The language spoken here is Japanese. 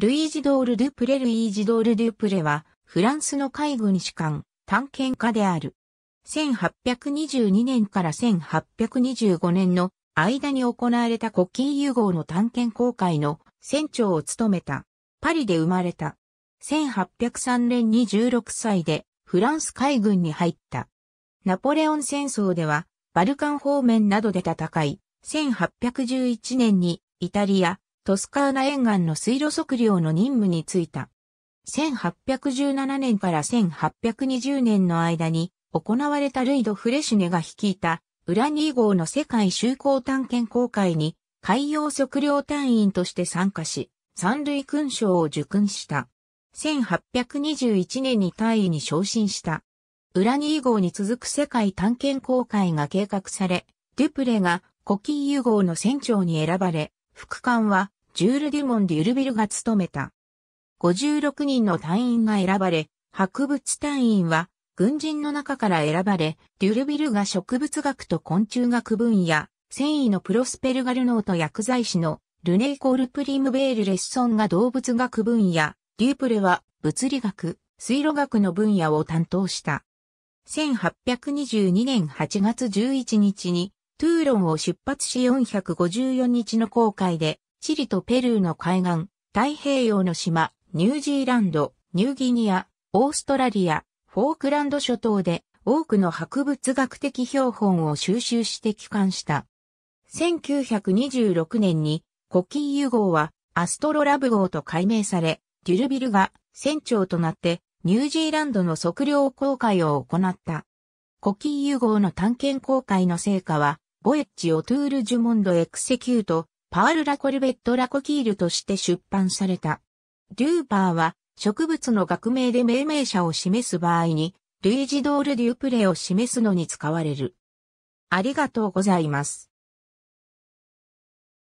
ルイージドール・デュプレルイージドール・デュプレは、フランスの海軍士官、探検家である。1822年から1825年の間に行われた国金融合の探検公会の船長を務めた。パリで生まれた。1803年に16歳でフランス海軍に入った。ナポレオン戦争ではバルカン方面などで戦い、1811年にイタリア、トスカーナ沿岸の水路測量の任務に就いた。1817年から1820年の間に行われたルイド・フレシュネが率いたウラニー号の世界就航探検公会に海洋測量隊員として参加し、三類勲章を受勲した。1821年に大尉に昇進した。ウラニー号に続く世界探検公会が計画され、デュプレが古今融合の船長に選ばれ、副官は、ジュール・デュモン・デュルビルが務めた。56人の隊員が選ばれ、博物隊員は、軍人の中から選ばれ、デュルビルが植物学と昆虫学分野、繊維のプロスペルガルノート薬剤師のルネイコールプリムベールレッソンが動物学分野、デュープレは物理学、水路学の分野を担当した。1822年8月11日にトゥーロンを出発し454日の航海で、チリとペルーの海岸、太平洋の島、ニュージーランド、ニューギニア、オーストラリア、フォークランド諸島で多くの博物学的標本を収集して帰還した。1926年にコキーユ号はアストロラブ号と改名され、デュルビルが船長となってニュージーランドの測量航海を行った。コキーユ号の探検航海の成果はボエッジオトゥール・ジュモンド・エクセキュート、パール・ラ・コルベット・ラ・コキールとして出版された。デューパーは植物の学名で命名者を示す場合に、ルイジドール・デュプレを示すのに使われる。ありがとうございます。